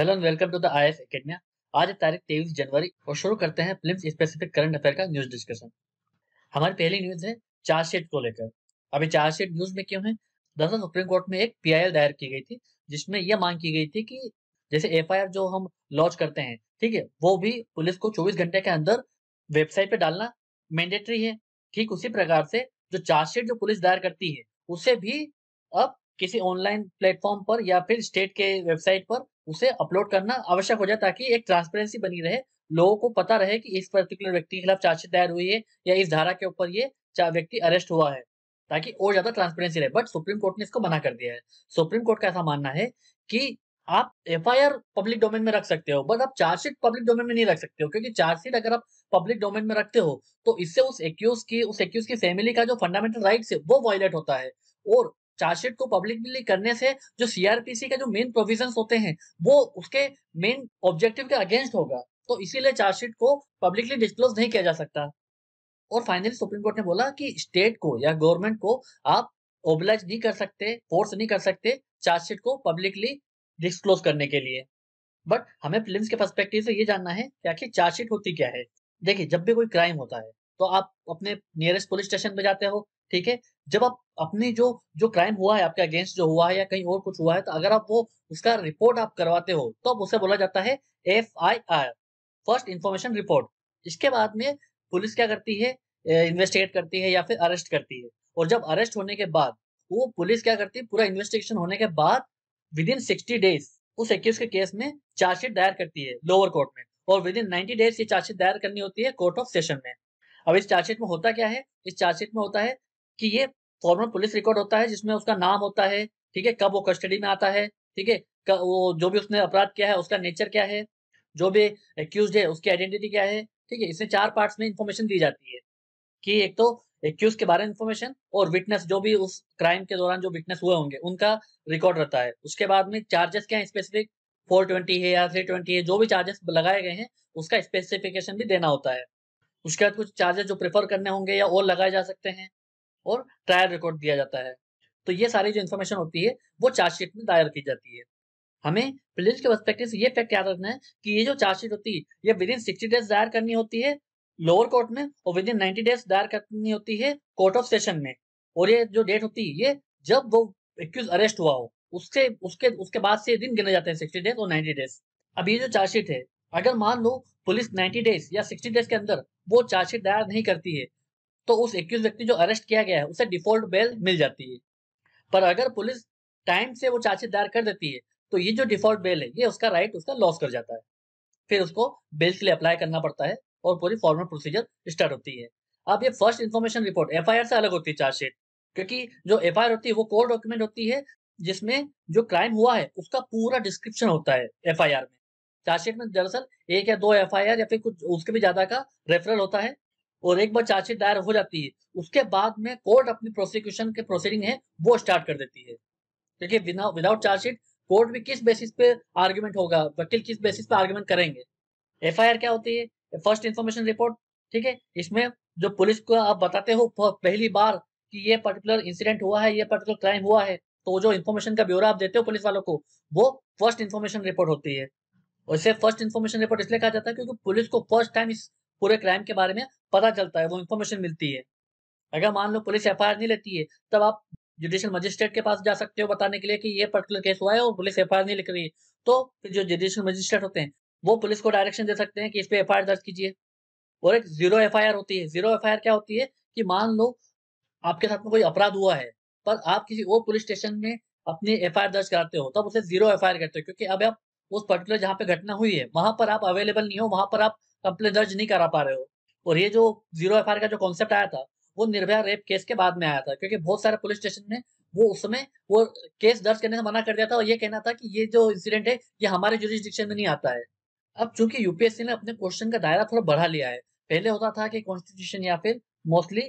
Hello and welcome to the I S आज तारीख तेईस जनवरी और शुरू करते हैं फिल्म स्पेसिफिक करंट अफेयर का न्यूज डिस्कशन हमारी पहली न्यूज है चार्जशीट को लेकर अभी चार्जशीट न्यूज में क्यों है दरअसल सुप्रीम कोर्ट में एक पी दायर की गई थी जिसमें यह मांग की गई थी कि जैसे एफ जो हम लॉन्च करते हैं ठीक है वो भी पुलिस को चौबीस घंटे के अंदर वेबसाइट पे डालना मैंडेटरी है ठीक उसी प्रकार से जो चार्जशीट जो पुलिस दायर करती है उसे भी अब किसी ऑनलाइन प्लेटफॉर्म पर या फिर स्टेट के वेबसाइट पर उसे अपलोड करना आवश्यक हो जाए ताकि एक ट्रांसपेरेंसी बनी रहे लोगों को पता रहे कि इस पर्टिकुलर व्यक्ति के खिलाफ चार्जशीट दायर हुई है या इस धारा के ऊपर ये व्यक्ति अरेस्ट हुआ है ताकि और ज्यादा ट्रांसपेरेंसी रहे बट सुप्रीम कोर्ट ने इसको मना कर दिया है सुप्रीम कोर्ट का ऐसा मानना है कि आप एफ पब्लिक डोमेन में रख सकते हो बट आप चार्जशीट पब्लिक डोमेन में नहीं रख सकते हो क्योंकि चार्जशीट अगर आप पब्लिक डोमेन में रखते हो तो इससे उस एक्यूज की उस एक्यूज की फैमिली का जो फंडामेंटल राइट है वो वायलेट होता है और चार्जशीट को पब्लिकली करने से जो सीआरपीसी का जो मेन प्रोविजन होते हैं वो उसके मेन ऑब्जेक्टिव के अगेंस्ट होगा तो इसीलिए चार्जशीट को पब्लिकली डिस्क्लोज नहीं किया जा सकता और फाइनली सुप्रीम कोर्ट ने बोला कि स्टेट को या गवर्नमेंट को आप ओबलाइज नहीं कर सकते फोर्स नहीं कर सकते चार्जशीट को पब्लिकली डिस्क्लोज करने के लिए बट हमें फिल्म के परस्पेक्टिव से ये जानना है कि आखिर चार्जशीट होती क्या है देखिए जब भी कोई क्राइम होता है तो आप अपने नियरेस्ट पुलिस स्टेशन में जाते हो ठीक है जब आप अपने जो जो क्राइम हुआ है आपके अगेंस्ट जो हुआ है या कहीं और कुछ हुआ है तो अगर आप वो उसका रिपोर्ट आप करवाते हो तो उसे बोला जाता है F I R first information report इसके बाद में पुलिस क्या करती है इन्वेस्टिगेट करती है या फिर अरेस्ट करती है और जब अरेस्ट होने के बाद वो पुलिस क्या करती है पूरा इन्वेस्टिगेशन होने के बाद विद इन सिक्सटी डेज उस एक्यूज के केस में चार्जशीट दायर करती है लोअर कोर्ट में और विद इन नाइनटी डेज ये चार्जशीट दायर करनी होती है कोर्ट ऑफ सेशन में अब इस चार्जशीट में होता क्या है इस चार्जशीट में होता है कि ये फॉर्मल पुलिस रिकॉर्ड होता है जिसमें उसका नाम होता है ठीक है कब वो कस्टडी में आता है ठीक है वो जो भी उसने अपराध किया है उसका नेचर क्या है जो भी एक्यूज है उसकी आइडेंटिटी क्या है ठीक है इसमें चार पार्ट्स में इंफॉर्मेशन दी जाती है कि एक तो एक्यूज के बारे में इंफॉर्मेशन और विटनेस जो भी उस क्राइम के दौरान जो विटनेस हुए होंगे उनका रिकॉर्ड रहता है उसके बाद में चार्जेस क्या है स्पेसिफिक 420 है या 320 है जो भी चार्जेस लगाए गए हैं उसका स्पेसिफिकेशन भी देना होता है उसके बाद कुछ चार्जेस जो प्रेफर करने होंगे या और लगाए जा सकते हैं और ट्रायल रिकॉर्ड दिया जाता है तो ये सारी जो इन्फॉर्मेशन होती है वो चार्जशीट में दायर की जाती है हमें प्रिलिम्स के परस्पेक्टिव से ये फैक्ट याद रखना है कि ये जो चार्जशीट होती है ये विद इन सिक्सटी डेज दायर करनी होती है लोअर कोर्ट में और विद इन नाइन्टी डेज दायर करनी होती है कोर्ट ऑफ सेशन में और ये जो डेट होती है ये जब वो एक्यूज अरेस्ट हुआ हो उसके उसके उसके बाद से दिन गिने जाते हैं सिक्सटी डेज और नाइन्टी डेज अब ये जो चार्जशीट है अगर मान लो पुलिस नाइन्टी डेज या सिक्सटी डेज के अंदर वो चार्जशीट दायर नहीं करती है तो उस एक्यूज व्यक्ति जो अरेस्ट किया गया है उसे डिफॉल्ट बेल मिल जाती है पर अगर पुलिस टाइम से वो चार्जशीट दायर कर देती है तो ये जो डिफॉल्ट बेल है ये उसका राइट उसका लॉस कर जाता है फिर उसको बेल के लिए अप्लाई करना पड़ता है और पूरी फॉर्मल प्रोसीजर स्टार्ट होती है अब ये फर्स्ट इन्फॉर्मेशन रिपोर्ट एफ से अलग होती है चार्जशीट क्योंकि जो एफ होती है वो कोर डॉक्यूमेंट होती है जिसमें जो क्राइम हुआ है उसका पूरा डिस्क्रिप्शन होता है एफ में चार्जशीट में दरअसल एक या दो एफ या फिर कुछ उसके भी ज्यादा का रेफरल होता है और एक बार चार्जशीट दायर हो जाती है उसके बाद में कोर्ट अपनी प्रोसिक्यूशन के प्रोसीडिंग है वो स्टार्ट कर देती है क्योंकि विदाउट चार्जशीट कोर्ट भी किस बेसिस पे आर्ग्यूमेंट होगा वकील किस बेसिस पे आर्ग्यूमेंट करेंगे एफ क्या होती है फर्स्ट इंफॉर्मेशन रिपोर्ट ठीक है इसमें जो पुलिस को आप बताते हो पहली बार कि ये पर्टिकुलर इंसिडेंट हुआ है ये पर्टिकुलर क्राइम हुआ है तो जो इन्फॉर्मेशन का ब्यौरा आप देते हो पुलिस वालों को वो फर्स्ट इन्फॉर्मेशन रिपोर्ट होती है और इसे फर्स्ट इन्फॉर्मेशन रिपोर्ट इसलिए कहा जाता है क्योंकि पुलिस को फर्स्ट टाइम इस पूरे क्राइम के बारे में पता चलता है वो इन्फॉर्मेशन मिलती है अगर मान लो पुलिस एफ नहीं लेती है तब आप जुडिशियल मजिस्ट्रेट के पास जा सकते हो बताने के लिए कि ये पर्टिकुलर केस हुआ है और पुलिस एफ नहीं लिख रही है तो फिर जो जुडिशियल मजिस्ट्रेट होते हैं वो पुलिस को डायरेक्शन दे सकते हैं कि इस पर एफ दर्ज कीजिए और एक जीरो एफ होती है जीरो एफ क्या होती है कि मान लो आपके साथ में कोई अपराध हुआ है पर आप किसी और पुलिस स्टेशन में अपनी एफ दर्ज कराते हो तब उसे जीरो एफ कहते हो क्योंकि अब आप उस पर्टिकुलर जहाँ पे घटना हुई है वहां पर आप अवेलेबल नहीं हो वहां पर आप कंप्लेन दर्ज नहीं करा पा रहे हो और ये जो जीरो एफ का जो कॉन्सेप्ट आया था वो निर्भया रेप केस के बाद में आया था क्योंकि बहुत सारे पुलिस स्टेशन में वो उसमें वो केस दर्ज करने से मना कर दिया था और ये कहना था कि ये जो इंसिडेंट है ये हमारे जुडिस्डिक्शन में नहीं आता है अब चूंकि यूपीएससी ने अपने क्वेश्चन का दायरा थोड़ा बढ़ा लिया है पहले होता था कि कॉन्स्टिट्यूशन या फिर मोस्टली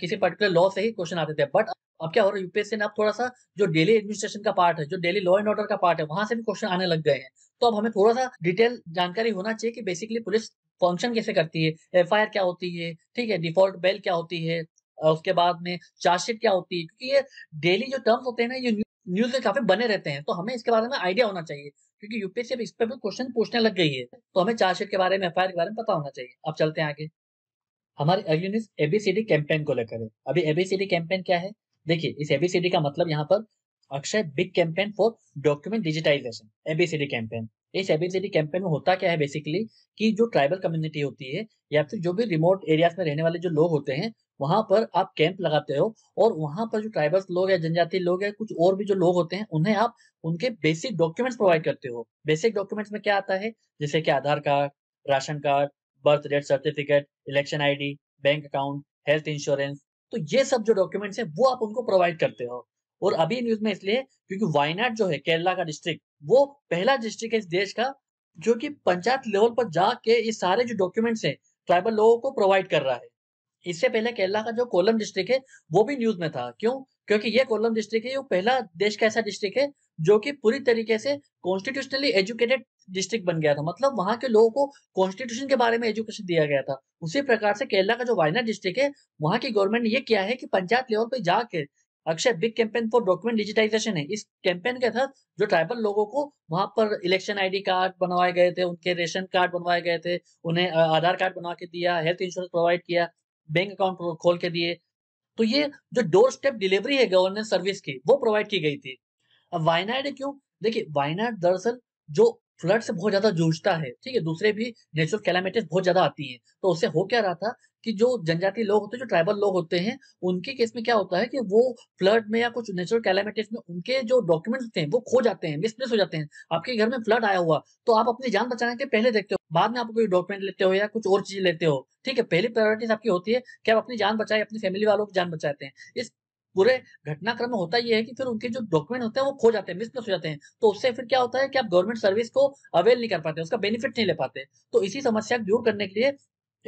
किसी पर्टिकुलर लॉ से ही क्वेश्चन आते थे बट अब क्या हो रहा है यूपीएससी ने अब थोड़ा सा जो डेली एडमिनिस्ट्रेशन का पार्ट है जो डेली लॉ एंड ऑर्डर का पार्ट है वहां से भी क्वेश्चन आने लग गए हैं तो अब हमें थोड़ा सा डिटेल जानकारी होना चाहिए कि बेसिकली पुलिस फंक्शन कैसे करती है एफ क्या होती है ठीक है डिफॉल्ट बेल क्या होती है उसके बाद में चार्जशीट क्या होती है क्योंकि ये डेली जो टर्म्स होते हैं ना ये न्यूज में काफी बने रहते हैं तो हमें इसके बारे में आइडिया होना चाहिए क्योंकि यूपीएससी अब इस पर भी क्वेश्चन पूछने लग गई है तो हमें चार्जशीट के बारे में एफ के बारे में पता होना चाहिए अब चलते हैं आगे हमारी अगली न्यूज एबीसीडी कैंपेन को लेकर है अभी एबीसीडी कैंपेन क्या है देखिए इस एबीसीडी का मतलब यहाँ पर Akshaya big campaign for document digitisation ABCD campaign इस एबिन सिटी कैंपेन में होता क्या है बेसिकली कि जो ट्राइबल कम्युनिटी होती है या फिर जो भी रिमोट एरियाज में रहने वाले जो लोग होते हैं वहां पर आप कैंप लगाते हो और वहां पर जो ट्राइबल्स लोग या जनजाति लोग या कुछ और भी जो लोग होते हैं उन्हें आप उनके बेसिक डॉक्यूमेंट्स प्रोवाइड करते हो बेसिक डॉक्यूमेंट्स में क्या आता है जैसे कि Aadhaar card ration card birth date certificate election ID bank account health insurance तो ये सब जो डॉक्यूमेंट्स है वो आप उनको प्रोवाइड करते हो और अभी न्यूज में इसलिए क्योंकि वायनाड जो है केरला का डिस्ट्रिक्ट वो पहला डिस्ट्रिक्ट है इस देश का जो कि पंचायत लेवल पर जाके ये सारे जो डॉक्यूमेंट्स हैं ट्राइबल लोगों को प्रोवाइड कर रहा है इससे पहले केरला का जो कोलम डिस्ट्रिक्ट है वो भी न्यूज में था क्यों क्योंकि ये कोलम डिस्ट्रिक्ट है ये पहला देश का ऐसा डिस्ट्रिक्ट है जो कि पूरी तरीके से कॉन्स्टिट्यूशनली एजुकेटेड डिस्ट्रिक्ट बन गया था मतलब वहां के लोगों को कॉन्स्टिट्यूशन के बारे में एजुकेशन दिया गया था उसी प्रकार से केरला का जो वायना डिस्ट्रिक्ट है वहां की गवर्नमेंट ने यह किया है कि पंचायत लेवल पर जाके Akshaya big campaign for document digitisation है इस कैंपेन के तहत जो ट्राइबल लोगों को वहां पर इलेक्शन आईडी कार्ड बनवाए गए थे उनके रेशन कार्ड बनवाए गए थे उन्हें आधार कार्ड बना के दिया हेल्थ इंश्योरेंस प्रोवाइड किया बैंक अकाउंट खोल के दिए तो ये जो डोर स्टेप डिलीवरी है गवर्नेंस सर्विस की वो प्रोवाइड की गई थी अब वायनाड क्यों देखिए वायनाड दरअसल जो फ्लड से बहुत ज्यादा जूझता है ठीक है दूसरे भी नेचुरल कैलामिटीज बहुत ज्यादा आती हैं तो उससे हो क्या रहा था कि जो जनजाति लोग होते हैं जो ट्राइबल लोग होते हैं उनके केस में क्या होता है कि वो फ्लड में या कुछ नेचुरल कैलामिटीज में उनके जो डॉक्यूमेंट्स होते हैं वो खो जाते हैं मिसप्लेस हो जाते हैं आपके घर में फ्लड आया हुआ तो आप अपनी जान बचाने के पहले देखते हो बाद में आप कोई डॉक्यूमेंट लेते हो या कुछ और चीज लेते हो ठीक है पहली प्रायोरिटीज आपकी होती है कि आप अपनी जान बचाए अपनी फैमिली वालों की जान बचाते हैं इस पूरे घटनाक्रम में होता यह है कि फिर उनके जो डॉक्यूमेंट होते हैं वो खो जाते हैं मिसप्लेस हो जाते हैं तो उससे फिर क्या होता है कि आप गवर्नमेंट सर्विस को अवेल नहीं कर पाते उसका बेनिफिट नहीं ले पाते तो इसी समस्या को दूर करने के लिए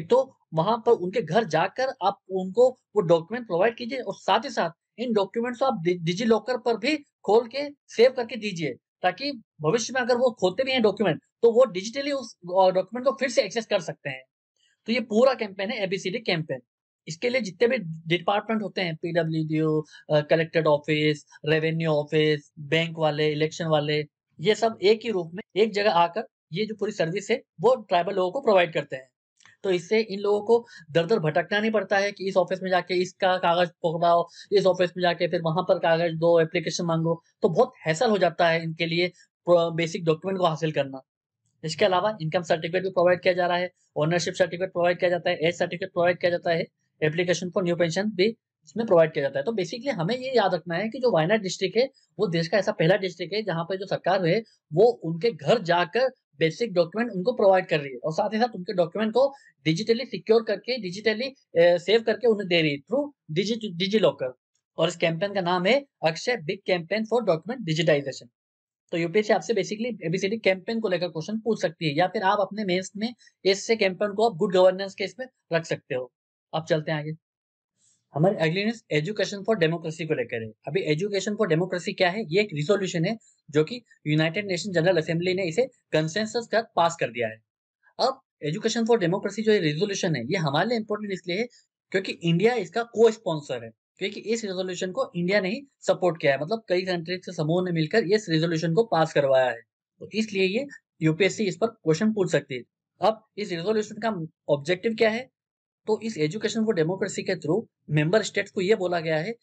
एक तो वहां पर उनके घर जाकर आप उनको वो डॉक्यूमेंट प्रोवाइड कीजिए और साथ ही साथ इन डॉक्यूमेंट्स को आप डिजी लॉकर पर भी खोल के सेव करके दीजिए ताकि भविष्य में अगर वो खोते भी हैं डॉक्यूमेंट तो वो डिजिटली उस डॉक्यूमेंट को फिर से एक्सेस कर सकते हैं तो ये पूरा कैंपेन है एबीसीडी कैंपेन इसके लिए जितने भी डिपार्टमेंट होते हैं P W D collector office revenue office bank वाले इलेक्शन वाले ये सब एक ही रूप में एक जगह आकर ये जो पूरी सर्विस है वो ट्राइबल लोगों को प्रोवाइड करते हैं तो इससे इन लोगों को दर दर भटकना नहीं पड़ता है कि इस ऑफिस में जाके इसका कागज पकड़ाओ इस ऑफिस में जाके फिर वहां पर कागज दो एप्लीकेशन मांगो तो बहुत हैसल हो जाता है इनके लिए बेसिक डॉक्यूमेंट को हासिल करना इसके अलावा इनकम सर्टिफिकेट भी प्रोवाइड किया जा रहा है ओनरशिप सर्टिफिकेट प्रोवाइड किया जाता है एज सर्टिफिकेट प्रोवाइड किया जाता है एप्लीकेशन फॉर न्यू पेंशन भी इसमें प्रोवाइड किया जाता है तो बेसिकली हमें ये याद रखना है कि जो वायनाड डिस्ट्रिक्ट है वो देश का ऐसा पहला डिस्ट्रिक्ट है जहाँ पे जो सरकार है वो उनके घर जाकर बेसिक डॉक्यूमेंट उनको प्रोवाइड कर रही है और साथ ही साथ उनके डॉक्यूमेंट को डिजिटली सिक्योर करके डिजिटली सेव करके उन्हें दे रही है थ्रू डिजी लॉकर और इस कैंपेन का नाम है Akshaya big campaign for document digitisation तो यूपीएससी आपसे बेसिकली एबीसीडी कैंपेन को लेकर क्वेश्चन पूछ सकती है या फिर आप अपने मेंस में इससे कैंपेन को आप गुड गवर्नेंस के इसमें रख सकते हो अब चलते हैं आगे हमारे अगली न्यूज एजुकेशन फॉर डेमोक्रेसी को लेकर है अभी एजुकेशन फॉर डेमोक्रेसी क्या है ये एक रिजोल्यूशन है जो कि यूनाइटेड नेशन जनरल असेंबली ने इसे कंसेंसस कर पास कर दिया है अब एजुकेशन फॉर डेमोक्रेसी जो रिजोल्यूशन है ये हमारे लिए इम्पोर्टेंट इसलिए है क्योंकि इंडिया इसका को स्पॉन्सर है क्योंकि इस रेजोल्यूशन को इंडिया ने ही सपोर्ट किया है मतलब कई कंट्रीज के समूह ने मिलकर इस रेजोल्यूशन को पास करवाया है तो इसलिए ये यूपीएससी इस पर क्वेश्चन पूछ सकती है अब इस रेजोल्यूशन का ऑब्जेक्टिव क्या है तो इस एजुकेशन फॉर डेमोक्रेसी के थ्रू मेंबर स्टेट्स को यह बोला गया है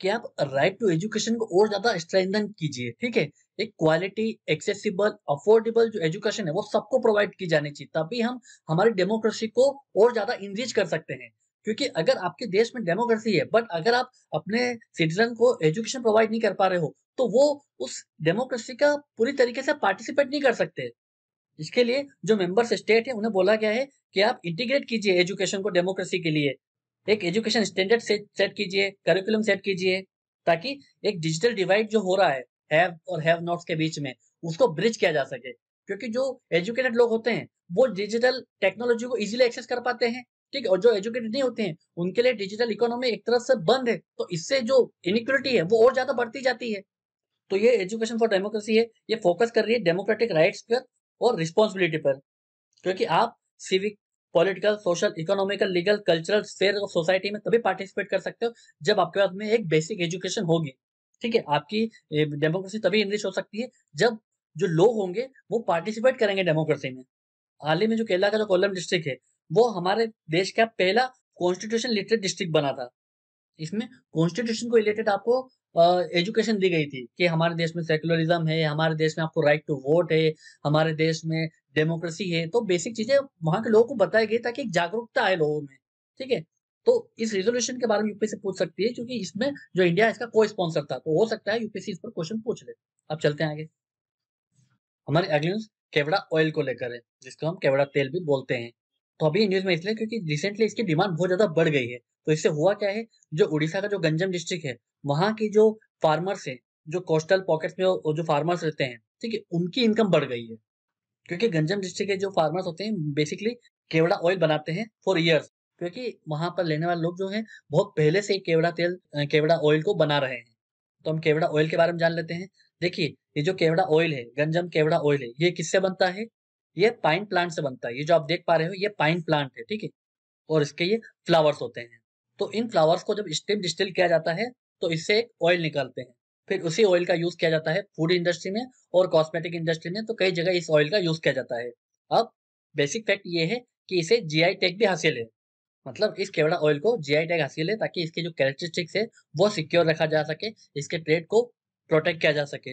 कि आप राइट टू एजुकेशन को और ज्यादा स्ट्रेंथन कीजिए ठीक है एक क्वालिटी एक्सेसिबल अफोर्डेबल जो एजुकेशन है वो सबको प्रोवाइड की जानी चाहिए तभी हम हमारी डेमोक्रेसी को और ज्यादा इंरीच कर सकते हैं क्योंकि अगर आपके देश में डेमोक्रेसी है बट अगर आप अपने सिटीजन को एजुकेशन प्रोवाइड नहीं कर पा रहे हो तो वो उस डेमोक्रेसी का पूरी तरीके से पार्टिसिपेट नहीं कर सकते इसके लिए जो मेंबर्स स्टेट है उन्हें बोला गया है कि आप इंटीग्रेट कीजिए एजुकेशन को डेमोक्रेसी के लिए एक एजुकेशन स्टैंडर्ड सेट कीजिए करिकुलम सेट कीजिए ताकि एक डिजिटल डिवाइड जो हो रहा है हैव और हैव नॉट्स के बीच में उसको ब्रिज किया जा सके क्योंकि जो एजुकेटेड लोग होते हैं वो डिजिटल टेक्नोलॉजी को इजीली एक्सेस कर पाते हैं ठीक है और जो एजुकेटेड नहीं होते हैं उनके लिए डिजिटल इकोनॉमी एक तरह से बंद है तो इससे जो इनिक्वलिटी है वो और ज्यादा बढ़ती जाती है तो ये एजुकेशन फॉर डेमोक्रेसी है ये फोकस कर रही है डेमोक्रेटिक राइट्स पर और रिस्पॉन्सिबिलिटी पर क्योंकि आप civic political social economical legal cultural fair of society में तभी पार्टिसिपेट कर सकते हो जब आपके पास में एक बेसिक एजुकेशन होगी ठीक है आपकी डेमोक्रेसी तभी इंग्लिश हो सकती है जब जो लोग होंगे वो पार्टिसिपेट करेंगे डेमोक्रेसी में हाल ही में जो केरला का जो कोलम डिस्ट्रिक्ट है वो हमारे देश का पहला कॉन्स्टिट्यूशन लिटरेट डिस्ट्रिक्ट बना था इसमें कॉन्स्टिट्यूशन को रिलेटेड आपको एजुकेशन दी गई थी कि हमारे देश में सेकुलरिज्म है हमारे देश में आपको राइट टू वोट है हमारे देश में डेमोक्रेसी है तो बेसिक चीजें वहां के लोगों को बताई गई ताकि एक जागरूकता आए लोगों में ठीक है तो इस रेजोल्यूशन के बारे में यूपीएससी पूछ सकती है क्योंकि इसमें जो इंडिया इसका को स्पॉन्सर था तो हो सकता है यूपीएससी इस पर क्वेश्चन पूछ ले अब चलते हैं आगे हमारे अगले केवड़ा ऑयल को लेकर है जिसको हम केवड़ा तेल भी बोलते हैं तो अभी न्यूज में इसलिए क्योंकि रिसेंटली इसकी डिमांड बहुत ज्यादा बढ़ गई है तो इससे हुआ क्या है जो उड़ीसा का जो गंजम डिस्ट्रिक्ट है वहाँ की जो फार्मर्स है जो कोस्टल पॉकेट्स में जो फार्मर्स रहते हैं ठीक है उनकी इनकम बढ़ गई है क्योंकि गंजम डिस्ट्रिक्ट के जो फार्मर्स होते हैं बेसिकली केवड़ा ऑयल बनाते हैं फॉर ईयर्स क्योंकि वहां पर लेने वाले लोग जो हैं बहुत पहले से केवड़ा तेल केवड़ा ऑयल को बना रहे हैं तो हम केवड़ा ऑयल के बारे में जान लेते हैं देखिए ये जो केवड़ा ऑयल है गंजम केवड़ा ऑयल है ये किससे बनता है ये पाइन प्लांट से बनता है ये जो आप देख पा रहे हो ये पाइन प्लांट है ठीक है और इसके ये फ्लावर्स होते हैं तो इन फ्लावर्स को जब स्टेम डिस्टिल किया जाता है तो इससे एक ऑयल निकालते हैं फिर उसी ऑयल का यूज किया जाता है फूड इंडस्ट्री में और कॉस्मेटिक इंडस्ट्री में तो कई जगह इस ऑयल का यूज किया जाता है अब बेसिक फैक्ट ये है कि इसे जीआई टैग भी हासिल है मतलब इस केवड़ा ऑयल को जीआई टैग हासिल है ताकि इसके जो कैरेक्टरिस्टिक्स है वो सिक्योर रखा जा सके इसके ट्रेड को प्रोटेक्ट किया जा सके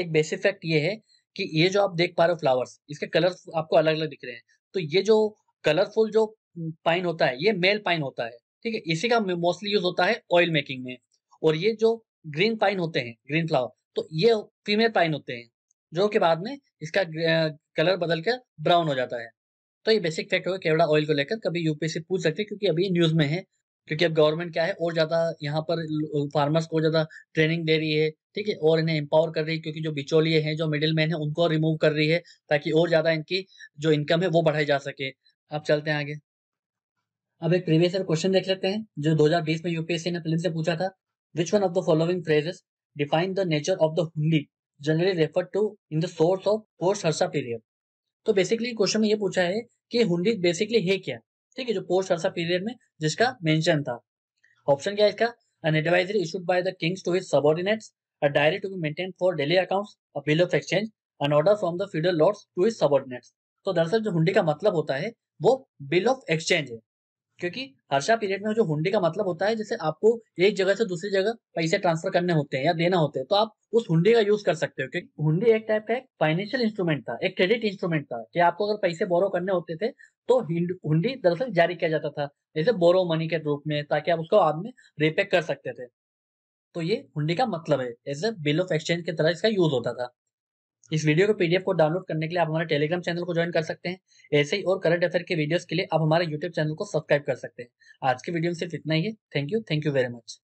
एक बेसिक फैक्ट ये है कि ये जो आप देख पा रहे हो फ्लावर्स इसके कलर आपको अलग अलग दिख रहे हैं तो ये जो कलरफुल जो पाइन होता है ये मेल पाइन होता है ठीक है इसी का मोस्टली यूज होता है ऑयल मेकिंग में और ये जो ग्रीन पाइन होते हैं ग्रीन फ्लावर तो ये फीमेल पाइन होते हैं जो कि बाद में इसका कलर बदल कर ब्राउन हो जाता है तो ये बेसिक फैक्ट गया केवड़ा ऑयल को लेकर कभी यूपीएससी पूछ सकते हैं क्योंकि अभी न्यूज़ में है क्योंकि अब गवर्नमेंट क्या है और ज़्यादा यहाँ पर फार्मर्स को ज़्यादा ट्रेनिंग दे रही है ठीक है और इन्हें एम्पावर कर रही है क्योंकि जो बिचौलिए हैं जो मिडिल मैन है उनको रिमूव कर रही है ताकि और ज़्यादा इनकी जो इनकम है वो बढ़ाई जा सके अब चलते हैं आगे अब एक प्रीवियस क्वेश्चन देख लेते हैं जो 2020 में यूपीएससी ने फिल्म से पूछा था Which one of the following phrases define the nature of the hundi generally refer to in the source of post Harsha period तो बेसिकली क्वेश्चन में ये पूछा है कि हुंडी बेसिकली है क्या ठीक है जो पोस्ट हर्षा पीरियड में जिसका मेंशन था ऑप्शन क्या है इसका an advisory issued by the kings to his subordinates, a diary to be maintained for daily accounts, a bill of exchange, an order from the feudal lords to his subordinates. तो दरअसल जो हुंडी का मतलब होता है वो बिल ऑफ एक्सचेंज है क्योंकि हर्षा पीरियड में जो हुंडी का मतलब होता है जैसे आपको एक जगह से दूसरी जगह पैसे ट्रांसफर करने होते हैं या देना होते हैं तो आप उस हुंडी का यूज कर सकते हो क्योंकि हुंडी एक टाइप का एक फाइनेंशियल इंस्ट्रूमेंट था एक क्रेडिट इंस्ट्रूमेंट था कि आपको अगर पैसे बोरो करने होते थे तो हुंडी दरअसल जारी किया जाता था जैसे बोरो मनी के रूप में ताकि आप उसको बाद में रिपे कर सकते थे तो ये हुंडी का मतलब है as a bill of exchange की तरह इसका यूज होता था इस वीडियो के पीडीएफ को डाउनलोड करने के लिए आप हमारे टेलीग्राम चैनल को ज्वाइन कर सकते हैं ऐसे ही और करंट अफेयर के वीडियोस के लिए आप हमारे यूट्यूब चैनल को सब्सक्राइब कर सकते हैं आज के वीडियो में सिर्फ इतना ही है thank you thank you very much